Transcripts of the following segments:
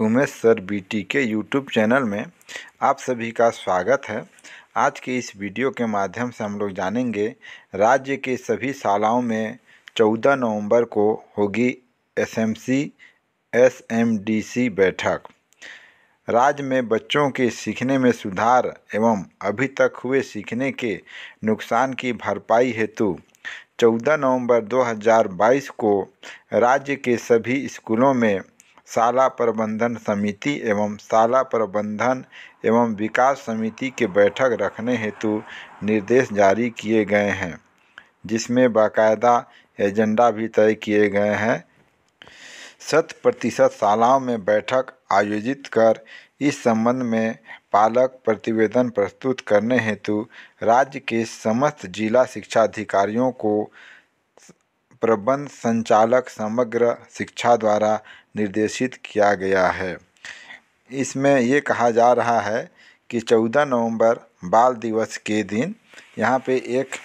Umesh sir बी के YouTube channel में आप सभी का स्वागत है आज के इस वीडियो के माध्यम से हम लोग जानेंगे राज्य के सभी शालाओं में 14 नवंबर को होगी एसएमसी एसएमडीसी बैठक राज्य में बच्चों के सीखने में सुधार एवं अभी तक हुए सीखने के नुकसान की भरपाई हेतु 14 नवंबर 2022 को राज्य के सभी स्कूलों में शाला प्रबंधन समिति एवं शाला प्रबंधन एवं विकास समिति के बैठक रखने हेतु निर्देश जारी किए गए हैं जिसमें बाकायदा एजेंडा भी तय किए गए हैं शत प्रतिशत शालाओं में बैठक आयोजित कर इस संबंध में पालक प्रतिवेदन प्रस्तुत करने हेतु राज्य के समस्त जिला शिक्षा अधिकारियों को प्रबंध संचालक समग्र शिक्षा द्वारा निर्देशित किया गया है इसमें ये कहा जा रहा है कि 14 नवंबर बाल दिवस के दिन यहाँ पे एक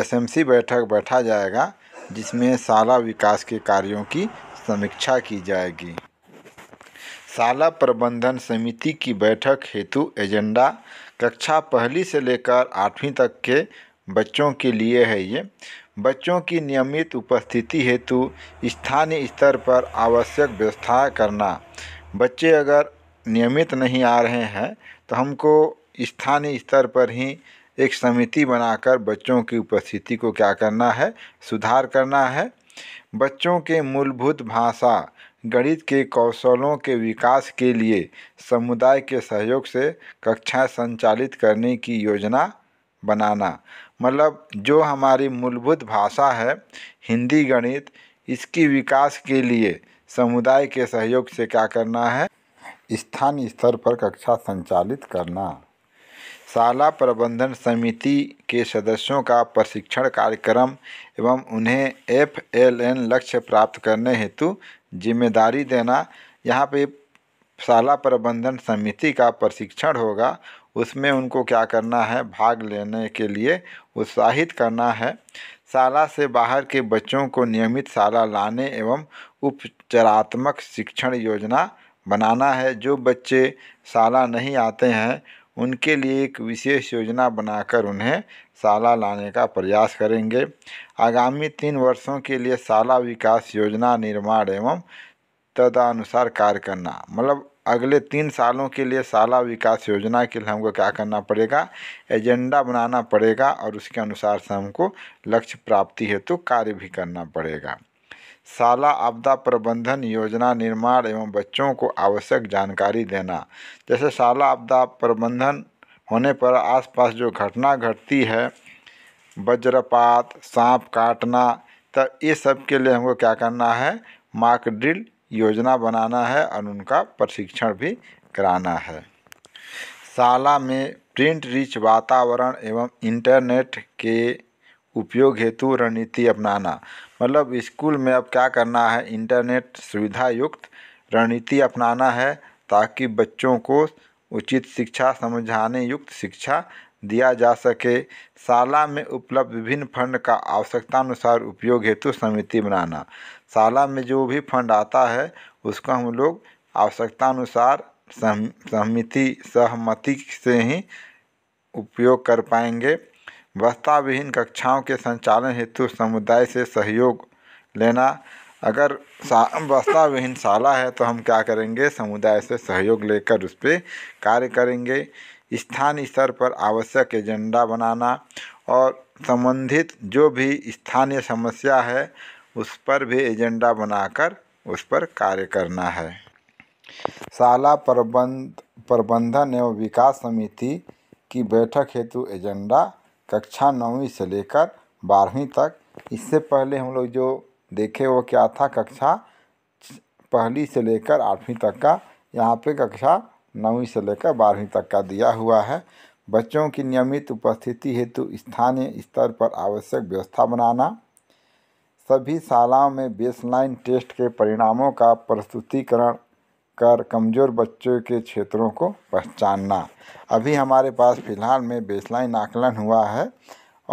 एसएमसी बैठक बैठा जाएगा जिसमें साला विकास के कार्यों की समीक्षा की जाएगी साला प्रबंधन समिति की बैठक हेतु एजेंडा कक्षा पहली से लेकर आठवीं तक के बच्चों के लिए है ये बच्चों की नियमित उपस्थिति हेतु स्थानीय स्तर पर आवश्यक व्यवस्था करना बच्चे अगर नियमित नहीं आ रहे हैं तो हमको स्थानीय स्तर पर ही एक समिति बनाकर बच्चों की उपस्थिति को क्या करना है सुधार करना है बच्चों के मूलभूत भाषा गणित के कौशलों के विकास के लिए समुदाय के सहयोग से कक्षाएं संचालित करने की योजना बनाना मतलब जो हमारी मूलभूत भाषा है हिंदी गणित इसकी विकास के लिए समुदाय के सहयोग से क्या करना है स्थानीय स्तर पर कक्षा संचालित करना शाला प्रबंधन समिति के सदस्यों का प्रशिक्षण कार्यक्रम एवं उन्हें एफ एल एन लक्ष्य प्राप्त करने हेतु जिम्मेदारी देना यहाँ पे शाला प्रबंधन समिति का प्रशिक्षण होगा उसमें उनको क्या करना है भाग लेने के लिए उत्साहित करना है शाला से बाहर के बच्चों को नियमित शाला लाने एवं उपचारात्मक शिक्षण योजना बनाना है जो बच्चे शाला नहीं आते हैं उनके लिए एक विशेष योजना बनाकर उन्हें शाला लाने का प्रयास करेंगे आगामी तीन वर्षों के लिए शाला विकास योजना निर्माण एवं तदानुसार कार्य करना मतलब अगले तीन सालों के लिए साला विकास योजना के लिए हमको क्या करना पड़ेगा एजेंडा बनाना पड़ेगा और उसके अनुसार से हमको लक्ष्य प्राप्ति हेतु तो कार्य भी करना पड़ेगा शाला आपदा प्रबंधन योजना निर्माण एवं बच्चों को आवश्यक जानकारी देना जैसे शाला आपदा प्रबंधन होने पर आसपास जो घटना घटती है वज्रपात सांप काटना तो ये सब के लिए हमको क्या करना है मार्क ड्रिल योजना बनाना है और उनका प्रशिक्षण भी कराना है शाला में प्रिंट रिच वातावरण एवं इंटरनेट के उपयोग हेतु रणनीति अपनाना मतलब स्कूल में अब क्या करना है इंटरनेट सुविधा युक्त रणनीति अपनाना है ताकि बच्चों को उचित शिक्षा समझाने युक्त शिक्षा दिया जा सके शाला में उपलब्ध विभिन्न फंड का आवश्यकतानुसार उपयोग हेतु समिति बनाना शाला में जो भी फंड आता है उसका हम लोग अनुसार सहमति सहमति से ही उपयोग कर पाएंगे वस्ताविहीन विहीन कक्षाओं के संचालन हेतु समुदाय से सहयोग लेना अगर वस्ताविहीन विहीन शाला है तो हम क्या करेंगे समुदाय से सहयोग लेकर उस पर कार्य करेंगे स्थानीय स्तर पर आवश्यक एजेंडा बनाना और संबंधित जो भी स्थानीय समस्या है उस पर भी एजेंडा बनाकर उस पर कार्य करना है शाला प्रबंध प्रबंधन एवं विकास समिति की बैठक हेतु एजेंडा कक्षा नौवीं से लेकर बारहवीं तक इससे पहले हम लोग जो देखे वो क्या था कक्षा पहली से लेकर आठवीं तक का यहाँ पे कक्षा नौवीं से लेकर बारहवीं तक का दिया हुआ है बच्चों की नियमित उपस्थिति हेतु स्थानीय स्तर पर आवश्यक व्यवस्था बनाना सभी शालाओं में बेसलाइन टेस्ट के परिणामों का प्रस्तुतिकरण कर कमज़ोर बच्चों के क्षेत्रों को पहचानना अभी हमारे पास फ़िलहाल में बेसलाइन आकलन हुआ है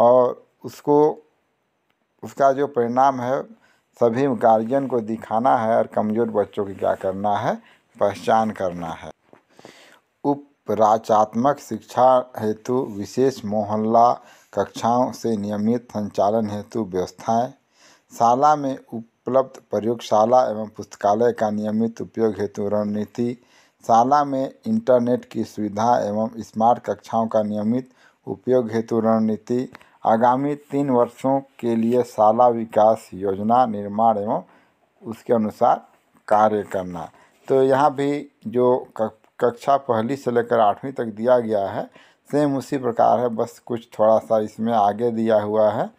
और उसको उसका जो परिणाम है सभी गार्जियन को दिखाना है और कमज़ोर बच्चों की क्या करना है पहचान करना है प्राचात्मक शिक्षा हेतु विशेष मोहल्ला कक्षाओं से नियमित संचालन हेतु व्यवस्थाएं शाला में उपलब्ध प्रयोगशाला एवं पुस्तकालय का नियमित उपयोग हेतु रणनीति शाला में इंटरनेट की सुविधा एवं स्मार्ट कक्षाओं का नियमित उपयोग हेतु रणनीति आगामी तीन वर्षों के लिए शाला विकास योजना निर्माण एवं उसके अनुसार कार्य करना तो यहाँ भी जो कक्षा पहली से लेकर आठवीं तक दिया गया है सेम उसी प्रकार है बस कुछ थोड़ा सा इसमें आगे दिया हुआ है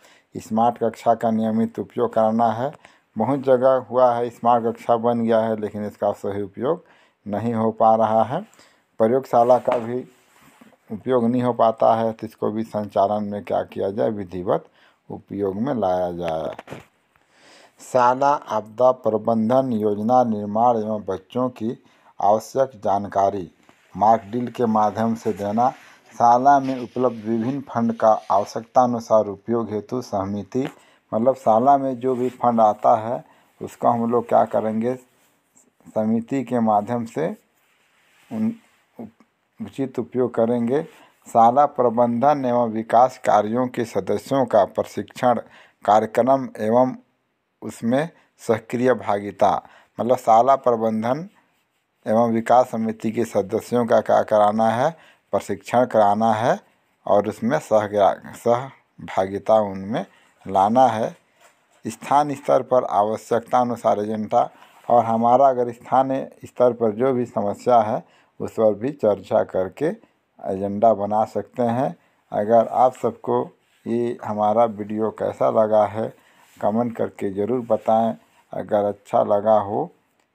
स्मार्ट कक्षा का नियमित उपयोग करना है बहुत जगह हुआ है स्मार्ट कक्षा बन गया है लेकिन इसका सही उपयोग नहीं हो पा रहा है प्रयोगशाला का भी उपयोग नहीं हो पाता है तो इसको भी संचालन में क्या किया जाए विधिवत उपयोग में लाया जाए शाला आपदा प्रबंधन योजना निर्माण एवं बच्चों की आवश्यक जानकारी मार्कडील के माध्यम से देना शाला में उपलब्ध विभिन्न फंड का आवश्यकतानुसार उपयोग हेतु सहमति मतलब शाला में जो भी फंड आता है उसका हम लोग क्या करेंगे समिति के माध्यम से उन उचित उपयोग करेंगे शाला प्रबंधन एवं विकास कार्यों के सदस्यों का प्रशिक्षण कार्यक्रम एवं उसमें सक्रिय भागिता मतलब शाला प्रबंधन एवं विकास समिति के सदस्यों का क्या कराना है प्रशिक्षण कराना है और उसमें सह सहभागिता उनमें लाना है स्थान स्तर पर आवश्यकता अनुसार एजेंडा और हमारा अगर स्थानीय स्तर पर जो भी समस्या है उस पर भी चर्चा करके एजेंडा बना सकते हैं अगर आप सबको ये हमारा वीडियो कैसा लगा है कमेंट करके ज़रूर बताएं अगर अच्छा लगा हो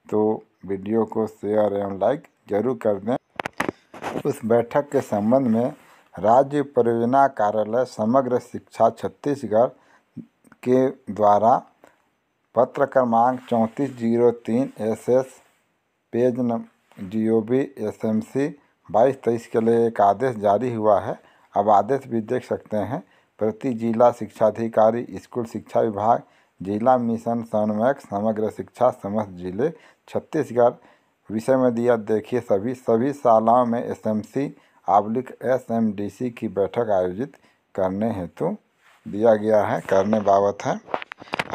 तो वीडियो को शेयर एवं लाइक जरूर कर दें उस बैठक के संबंध में राज्य परियोजना कार्यालय समग्र शिक्षा छत्तीसगढ़ के द्वारा पत्र क्रमांक चौंतीस जीरो तीन S S page G O B S M C बाईस तेईस के लिए एक आदेश जारी हुआ है अब आदेश भी देख सकते हैं प्रति जिला शिक्षाधिकारी स्कूल शिक्षा विभाग जिला मिशन समन्वयक समग्र शिक्षा समस्त जिले छत्तीसगढ़ विषय में दिया देखिए सभी सभी शालाओं में एस एम सी आब्लिक एस एम डी सी की बैठक आयोजित करने हेतु दिया गया है करने बाबत है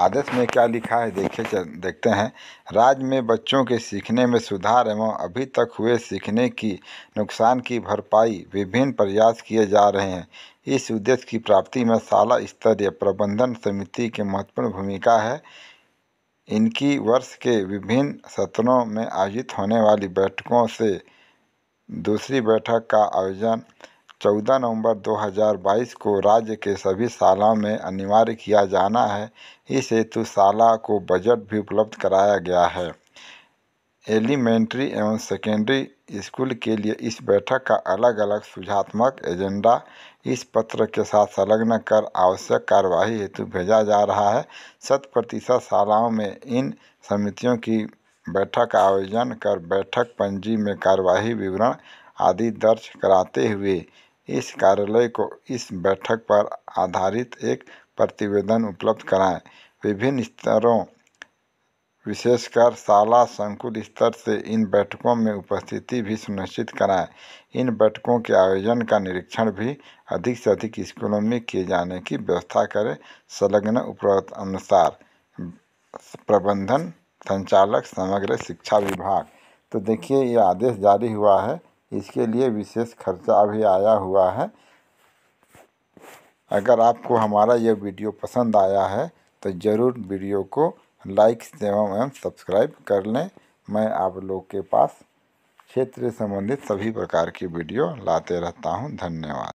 आदेश में क्या लिखा है देखिए देखते हैं राज्य में बच्चों के सीखने में सुधार एवं अभी तक हुए सीखने की नुकसान की भरपाई विभिन्न प्रयास किए जा रहे हैं इस उद्देश्य की प्राप्ति में शाला स्तरीय प्रबंधन समिति की महत्वपूर्ण भूमिका है इनकी वर्ष के विभिन्न सत्रों में आयोजित होने वाली बैठकों से दूसरी बैठक का आयोजन 14 नवंबर 2022 को राज्य के सभी शालाओं में अनिवार्य किया जाना है इस हेतु शाला को बजट भी उपलब्ध कराया गया है एलिमेंट्री एवं सेकेंडरी स्कूल के लिए इस बैठक का अलग अलग सुझात्मक एजेंडा इस पत्र के साथ संलग्न कर आवश्यक कार्यवाही हेतु भेजा जा रहा है शत प्रतिशत शालाओं में इन समितियों की बैठक आयोजन कर बैठक पंजी में कार्यवाही विवरण आदि दर्ज कराते हुए इस कार्यालय को इस बैठक पर आधारित एक प्रतिवेदन उपलब्ध कराएं विभिन्न स्तरों विशेषकर शाला संकुल स्तर से इन बैठकों में उपस्थिति भी सुनिश्चित कराएँ इन बैठकों के आयोजन का निरीक्षण भी अधिक से अधिक स्कूलों में किए जाने की व्यवस्था करें संलग्न उपरोक्त अनुसार प्रबंधन संचालक समग्र शिक्षा विभाग तो देखिए ये आदेश जारी हुआ है इसके लिए विशेष खर्चा अभी आया हुआ है अगर आपको हमारा यह वीडियो पसंद आया है तो ज़रूर वीडियो को लाइक एवं एवं सब्सक्राइब कर लें मैं आप लोग के पास क्षेत्र संबंधित सभी प्रकार की वीडियो लाते रहता हूँ धन्यवाद